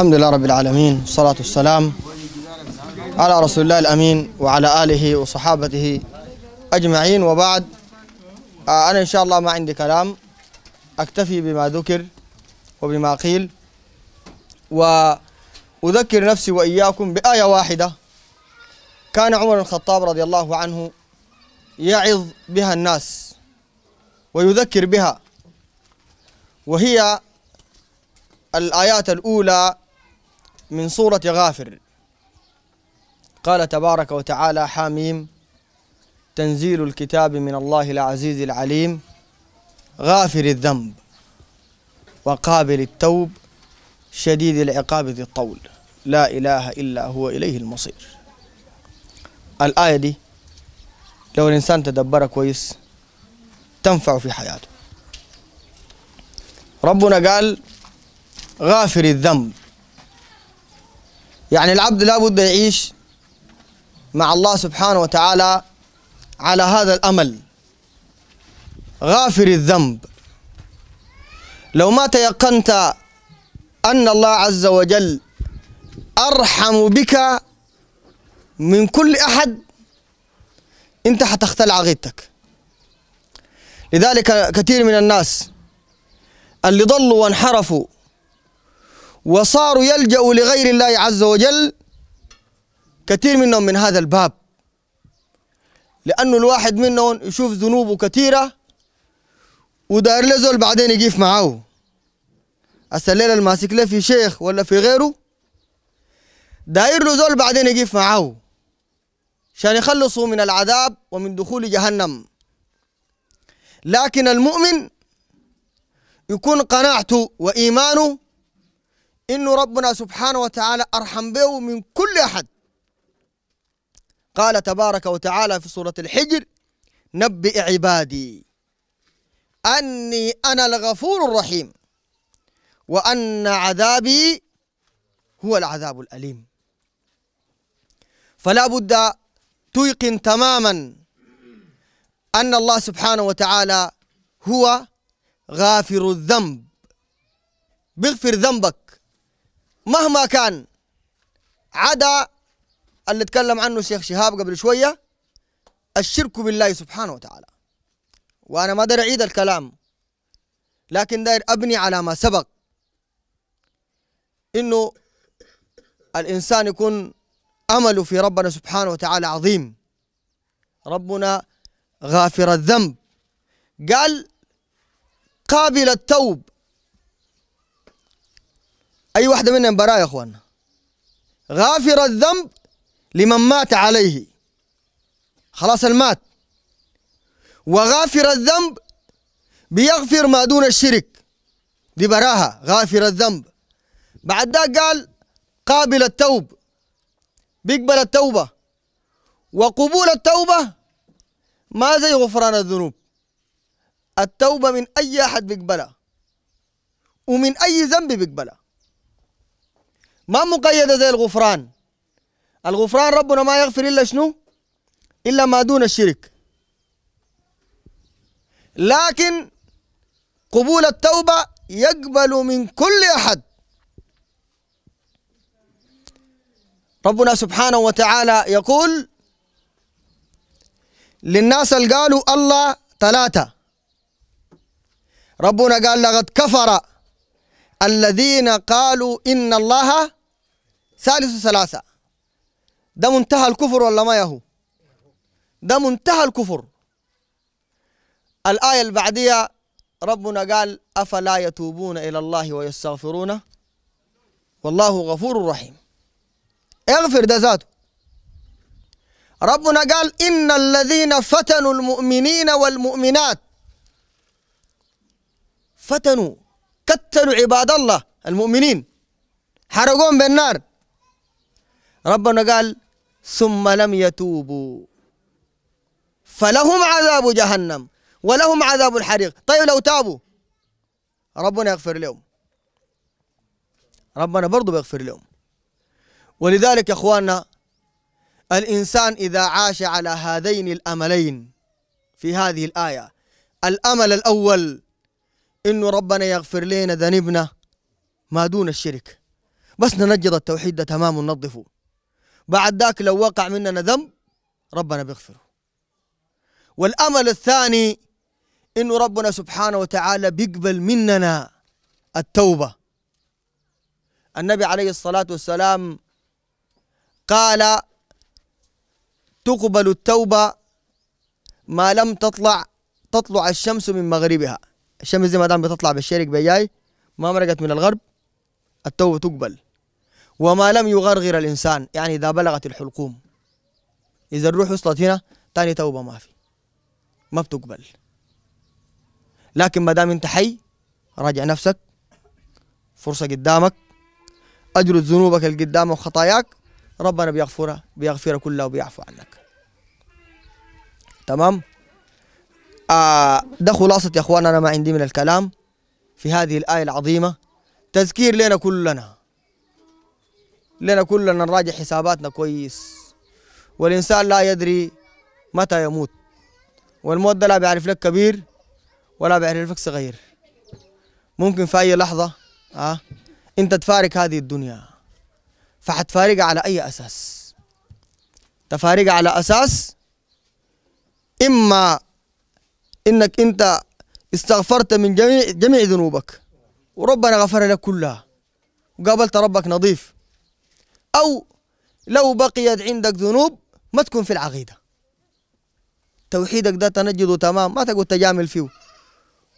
الحمد لله رب العالمين والصلاة والسلام على رسول الله الأمين وعلى آله وصحابته أجمعين وبعد آه، أنا إن شاء الله ما عندي كلام أكتفي بما ذكر وبما قيل وأذكر نفسي وإياكم بآية واحدة كان عمر الخطاب رضي الله عنه يعظ بها الناس ويذكر بها وهي الآيات الأولى من سورة غافر قال تبارك وتعالى حاميم تنزيل الكتاب من الله العزيز العليم غافر الذنب وقابل التوب شديد العقاب ذي الطول لا إله إلا هو إليه المصير الآية دي لو الإنسان تدبرها كويس تنفع في حياته ربنا قال غافر الذنب يعني العبد لابد يعيش مع الله سبحانه وتعالى على هذا الأمل غافر الذنب لو ما تيقنت أن الله عز وجل أرحم بك من كل أحد أنت حتختلع غيرتك لذلك كثير من الناس اللي ضلوا وانحرفوا وصاروا يلجأوا لغير الله عز وجل كثير منهم من هذا الباب لأنه الواحد منهم يشوف ذنوبه كثيرة ودار لزول بعدين يقف معه هسه الليلة الماسك له في شيخ ولا في غيره داير له زول بعدين يقف معه عشان يخلصوا من العذاب ومن دخول جهنم لكن المؤمن يكون قناعته وإيمانه إن ربنا سبحانه وتعالى أرحم به من كل أحد قال تبارك وتعالى في سورة الحجر نبئ عبادي أني أنا الغفور الرحيم وأن عذابي هو العذاب الأليم فلا بد تيقن تماما أن الله سبحانه وتعالى هو غافر الذنب بيغفر ذنبك مهما كان عدا اللي تكلم عنه الشيخ شهاب قبل شوية الشرك بالله سبحانه وتعالى وأنا ما داير أعيد الكلام لكن داير أبني على ما سبق إنه الإنسان يكون أمله في ربنا سبحانه وتعالى عظيم ربنا غافر الذنب قال قابل التوب أي واحدة منهم براء يا أخوانا غافر الذنب لمن مات عليه خلاص المات وغافر الذنب بيغفر ما دون الشرك دي براها غافر الذنب بعد ده قال قابل التوب بيقبل التوبة وقبول التوبة ما زي غفران الذنوب التوبة من أي أحد بيقبلها ومن أي ذنب بيقبلها ما مقيدة زي الغفران الغفران ربنا ما يغفر إلا شنو إلا ما دون الشرك لكن قبول التوبة يقبل من كل أحد ربنا سبحانه وتعالى يقول للناس اللي قالوا الله ثلاثة ربنا قال لقد كفر الذين قالوا إن الله ثالث ثلاثة ده منتهى الكفر ولا ما يهو ده منتهى الكفر الآية اللي بعديها ربنا قال أفلا يتوبون إلى الله ويستغفرونه والله غفور رحيم اغفر ده ذاته ربنا قال إن الذين فتنوا المؤمنين والمؤمنات فتنوا كتلوا عباد الله المؤمنين حرقوهم بالنار ربنا قال ثم لم يتوبوا فلهم عذاب جهنم ولهم عذاب الحريق طيب لو تابوا ربنا يغفر لهم ربنا برضو بيغفر لهم ولذلك يا اخواننا الانسان اذا عاش على هذين الاملين في هذه الايه الامل الاول انه ربنا يغفر لنا ذنبنا ما دون الشرك بس ننجض التوحيد ده تمام وننظفه بعد ذاك لو وقع مننا ذنب ربنا بيغفره والأمل الثاني إنه ربنا سبحانه وتعالى بيقبل مننا التوبة النبي عليه الصلاة والسلام قال تقبل التوبة ما لم تطلع تطلع الشمس من مغربها الشمس زي ما دام بتطلع بالشرق بجاي ما مرقت من الغرب التوبة تقبل وما لم يغرغر الإنسان يعني إذا بلغت الحلقوم إذا الروح وصلت هنا تاني توبة ما في ما بتقبل لكن ما دام أنت حي راجع نفسك فرصة قدامك أجر ذنوبك اللي قدامك وخطاياك ربنا بيغفرها بيغفرها كلها وبيعفو عنك تمام آه ده خلاصة يا أخوان أنا ما عندي من الكلام في هذه الآية العظيمة تذكير لنا كلنا لنا كلنا نراجع حساباتنا كويس والإنسان لا يدري متى يموت والموت ده لا بيعرف لك كبير ولا بيعرف لك صغير ممكن في أي لحظة آه أنت تفارق هذه الدنيا فحتفارقها على أي أساس تفارقها على أساس إما إنك أنت استغفرت من جميع جميع ذنوبك وربنا غفر لك كلها وقابلت ربك نظيف أو لو بقيت عندك ذنوب ما تكون في العقيدة توحيدك ده تنجده تمام ما تقول تجامل فيه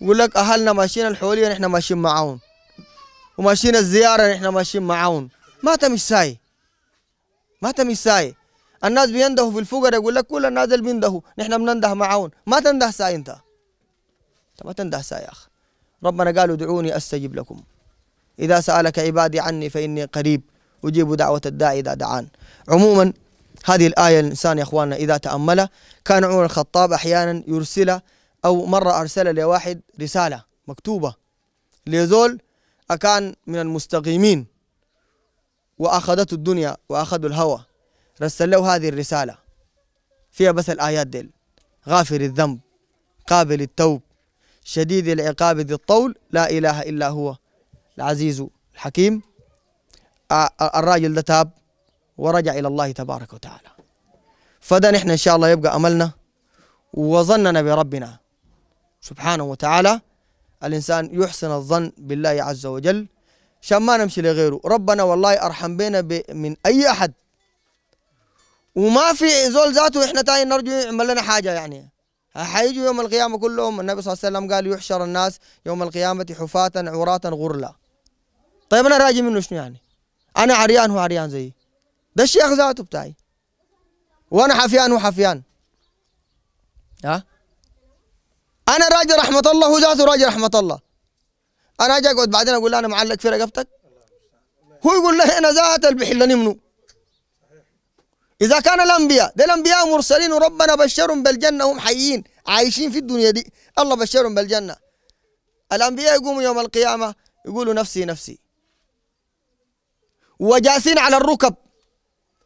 يقول لك أهلنا ماشيين الحولية نحن ماشيين معاهم وماشيين الزيارة نحن ماشيين معاهم ما تمش ساي ما تمش ساي الناس بيندهوا في الفقر يقول لك كل الناس اللي بيندهوا نحن بننده معاهم ما تنده ساي أنت أنت ما تنده ساي يا أخ ربنا قال ادعوني أستجب لكم إذا سألك عبادي عني فإني قريب أجيب دعوة الداعي إذا دعان عموما هذه الآية الإنسان يا إخواننا إذا تأملها كان عمر الخطاب أحيانا يرسل أو مرة أرسل لواحد رسالة مكتوبة ليزول أكان من المستقيمين وأخذته الدنيا وأخذوا الهوى رسل له هذه الرسالة فيها بس الآيات ديل غافر الذنب قابل التوب شديد العقاب ذي الطول لا إله إلا هو العزيز الحكيم الراجل ده تاب ورجع إلى الله تبارك وتعالى فده نحن إن شاء الله يبقى أملنا وظننا بربنا سبحانه وتعالى الإنسان يحسن الظن بالله عز وجل عشان ما نمشي لغيره ربنا والله أرحم بينا من أي أحد وما في زول ذاته إحنا تاني نرجو يعمل لنا حاجة يعني حيجوا يوم القيامة كلهم النبي صلى الله عليه وسلم قال يحشر الناس يوم القيامة حفاة عراة غرلا طيب أنا راجي منه شنو يعني انا عريان هو عريان زيي ده الشيخ ذاته بتاعي وانا حفيان هو حفيان ها انا راجل رحمه الله هو ذاته راجل رحمه الله انا اجي اقعد بعدين اقول له انا معلق في رقبتك هو يقول له انا ذات اللي بيحلني منه اذا كان الانبياء ده الانبياء مرسلين وربنا بشرهم بالجنه هم حيين عايشين في الدنيا دي الله بشرهم بالجنه الانبياء يقوموا يوم القيامه يقولوا نفسي نفسي وجالسين على الركب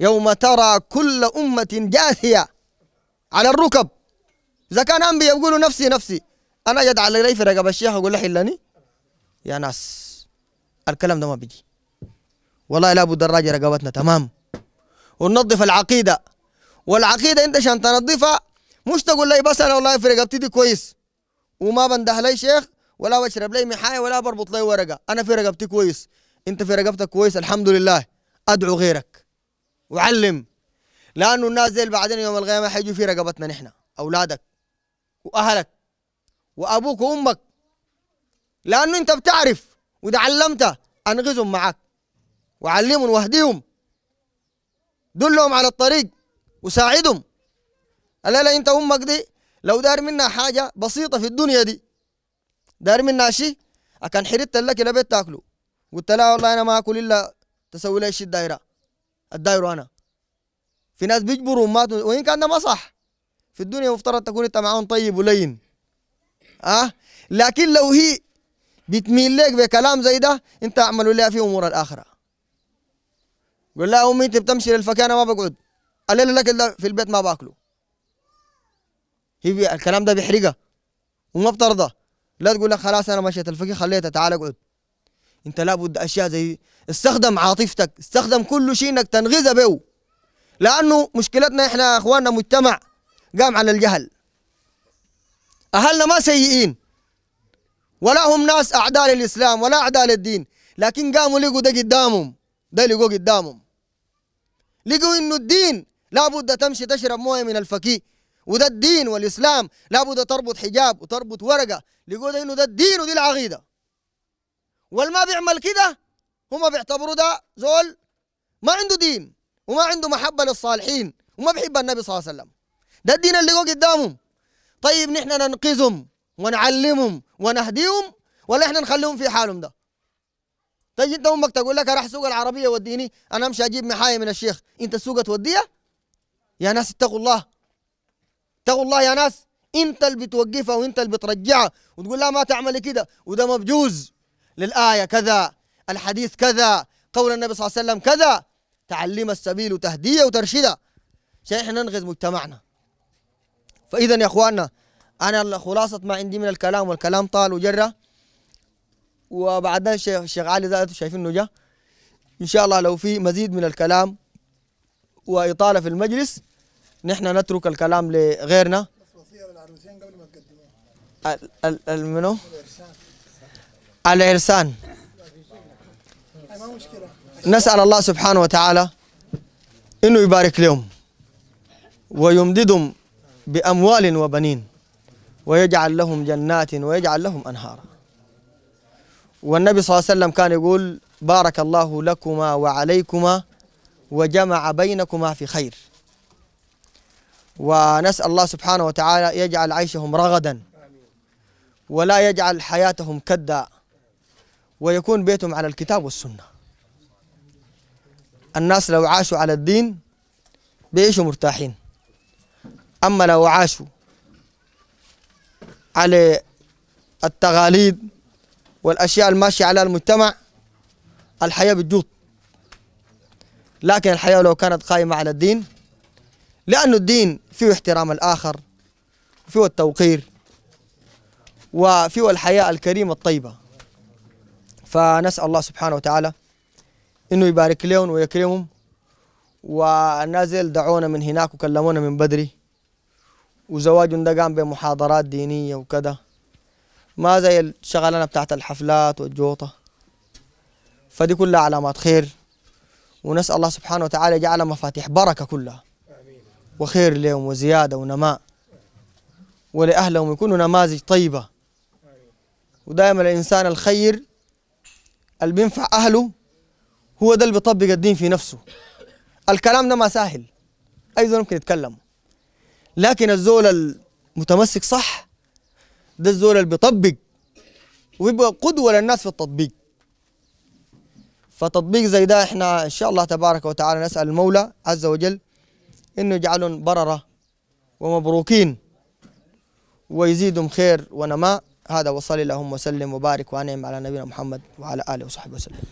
يوم ترى كل أمة جاثية على الركب إذا كان أنبياء يقولوا نفسي نفسي أنا أجد على رأي في رقب الشيخ أقول له حلني يا ناس الكلام ده ما بيجي والله لابد نراجع رقبتنا تمام وننظف العقيدة والعقيدة أنت عشان تنظفها مش تقول لي بس أنا والله في رقبتي دي كويس وما بنده لي شيخ ولا بشرب لي محاية ولا بربط لي ورقة أنا في رقبتي كويس انت في رقبتك كويس الحمد لله ادعو غيرك وعلم لانه الناس زي بعدين يوم القيامه حيجوا في رقبتنا نحن اولادك واهلك وابوك وامك لانه انت بتعرف واذا علمت انغزهم معك وعلمهم واهديهم دلهم على الطريق وساعدهم الا لا انت امك دي لو دار منها حاجه بسيطه في الدنيا دي دار منها شيء اكن حرت لك لبيت تاكله قلت لها والله انا ما اكل الا تسوي لي الشيء الدايره الدايره انا في ناس بيجبروا ما وان كان ده ما صح في الدنيا مفترض تكون انت معاهم طيب ولين اه لكن لو هي بتميل لك بكلام زي ده انت اعملوا لها في امور الاخره قول لها امي انت بتمشي للفكاهه انا ما بقعد الاكل لك في البيت ما باكله هي بي... الكلام ده بيحرقها وما بترضى لا تقول لك خلاص انا مشيت الفقيه خليتها تعال اقعد انت لابد اشياء زي استخدم عاطفتك استخدم كل شيء انك تنغذى به لانه مشكلتنا احنا اخواننا مجتمع قام على الجهل اهلنا ما سيئين ولا هم ناس اعداء للاسلام ولا اعداء للدين لكن قاموا لقوا ده قدامهم ده لقوا قدامهم لقوا انه الدين لابد تمشي تشرب مويه من الفكي وده الدين والاسلام لابد تربط حجاب وتربط ورقه لقوا ده انه ده الدين ودي العقيده والما بيعمل كده هما بيعتبروا ده زول ما عنده دين وما عنده محبة للصالحين وما بيحب النبي صلى الله عليه وسلم ده الدين اللي هو قدامهم طيب نحن ننقذهم ونعلمهم ونهديهم ولا احنا نخليهم في حالهم ده تجي طيب انت امك تقول لك راح سوق العربيه وديني انا امشي اجيب محايه من الشيخ انت السوق توديها يا ناس اتقوا الله اتقوا الله يا ناس انت اللي بتوقفها وانت اللي بترجعها وتقول لها ما تعملي كده وده مبجوز للآية كذا الحديث كذا قول النبي صلى الله عليه وسلم كذا تعلم السبيل وتهدية وترشيدة عشان احنا ننغز مجتمعنا فإذا يا إخواننا أنا خلاصة ما عندي من الكلام والكلام طال وجره وبعدها الشيخ الشيخ علي شايفين انه جا إن شاء الله لو في مزيد من الكلام وإطالة في المجلس نحن نترك الكلام لغيرنا بس وصية للعروسين قبل ما تقدموها المنو؟ على الإرسان نسأل الله سبحانه وتعالى إنه يبارك لهم ويمددهم بأموال وبنين ويجعل لهم جنات ويجعل لهم أنهارا والنبي صلى الله عليه وسلم كان يقول بارك الله لكما وعليكما وجمع بينكما في خير ونسأل الله سبحانه وتعالى يجعل عيشهم رغدا ولا يجعل حياتهم كدا ويكون بيتهم على الكتاب والسنة الناس لو عاشوا على الدين بيعيشوا مرتاحين أما لو عاشوا على التغاليد والأشياء الماشية على المجتمع الحياة بتجوط لكن الحياة لو كانت قائمة على الدين لأن الدين فيه احترام الآخر فيه التوقير وفيه الحياة الكريمة الطيبة فنسال الله سبحانه وتعالى انه يبارك لهم ويكرمهم ونازل دعونا من هناك وكلمونا من بدري وزواج ده قام بمحاضرات دينية وكذا ما زي الشغلانة بتاعت الحفلات والجوطة فدي كلها علامات خير ونسأل الله سبحانه وتعالى جعل مفاتيح بركة كلها وخير لهم وزيادة ونماء ولأهلهم يكونوا نماذج طيبة ودائما الإنسان الخير اللي بينفع أهله هو ده اللي بيطبق الدين في نفسه الكلام ده ما سهل أي زول ممكن يتكلم لكن الزول المتمسك صح ده الزول اللي بيطبق ويبقى قدوة للناس في التطبيق فتطبيق زي ده احنا ان شاء الله تبارك وتعالى نسأل المولى عز وجل انه يجعلهم بررة ومبروكين ويزيدهم خير ونماء هذا وصلي اللهم وسلم وبارك وانعم على نبينا محمد وعلى اله وصحبه وسلم